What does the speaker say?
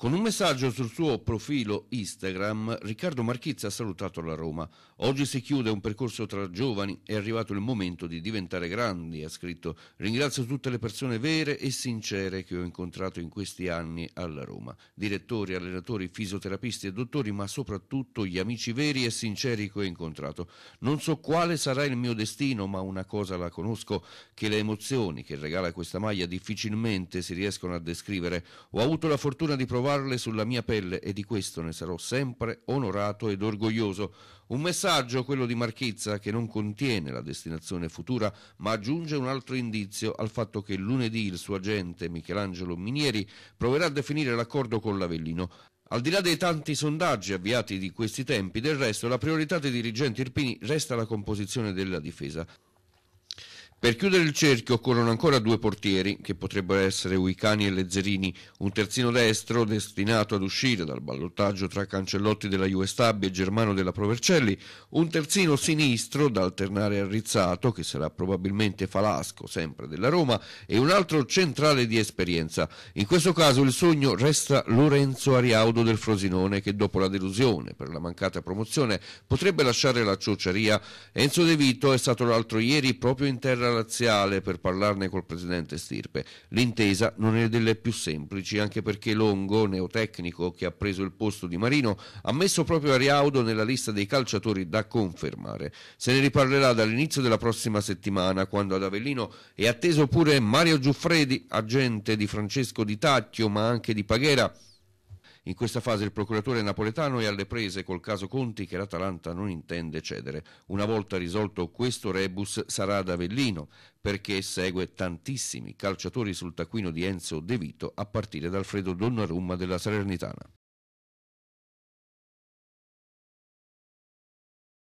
Con un messaggio sul suo profilo Instagram, Riccardo Marchizza ha salutato la Roma. Oggi si chiude un percorso tra giovani, è arrivato il momento di diventare grandi, ha scritto. Ringrazio tutte le persone vere e sincere che ho incontrato in questi anni alla Roma. Direttori, allenatori, fisioterapisti e dottori, ma soprattutto gli amici veri e sinceri che ho incontrato. Non so quale sarà il mio destino, ma una cosa la conosco, che le emozioni che regala questa maglia difficilmente si riescono a descrivere. Ho avuto la fortuna di provare provarle sulla mia pelle e di questo ne sarò sempre onorato ed orgoglioso. Un messaggio, quello di Marchizza, che non contiene la destinazione futura, ma aggiunge un altro indizio al fatto che lunedì il suo agente Michelangelo Minieri proverà a definire l'accordo con l'Avellino. Al di là dei tanti sondaggi avviati di questi tempi, del resto la priorità dei dirigenti irpini resta la composizione della difesa. Per chiudere il cerchio occorrono ancora due portieri, che potrebbero essere Uicani e Lezzerini, un terzino destro destinato ad uscire dal ballottaggio tra Cancellotti della Juestab e Germano della Provercelli, un terzino sinistro da alternare a Rizzato, che sarà probabilmente Falasco, sempre della Roma, e un altro centrale di esperienza. In questo caso il sogno resta Lorenzo Ariaudo del Frosinone, che dopo la delusione per la mancata promozione potrebbe lasciare la ciociaria. Enzo De Vito è stato l'altro ieri proprio in terra Camera Laziale per parlarne col presidente Stirpe. L'intesa non è delle più semplici, anche perché Longo, neotecnico che ha preso il posto di Marino, ha messo proprio Ariaudo nella lista dei calciatori da confermare. Se ne riparlerà dall'inizio della prossima settimana, quando ad Avellino è atteso pure Mario Giuffredi, agente di Francesco Di Tacchio, ma anche di Paghera in questa fase il procuratore napoletano è alle prese col caso Conti che l'Atalanta non intende cedere. Una volta risolto questo rebus sarà ad Avellino perché segue tantissimi calciatori sul taccuino di Enzo De Vito a partire dal Alfredo Donnarumma della Salernitana.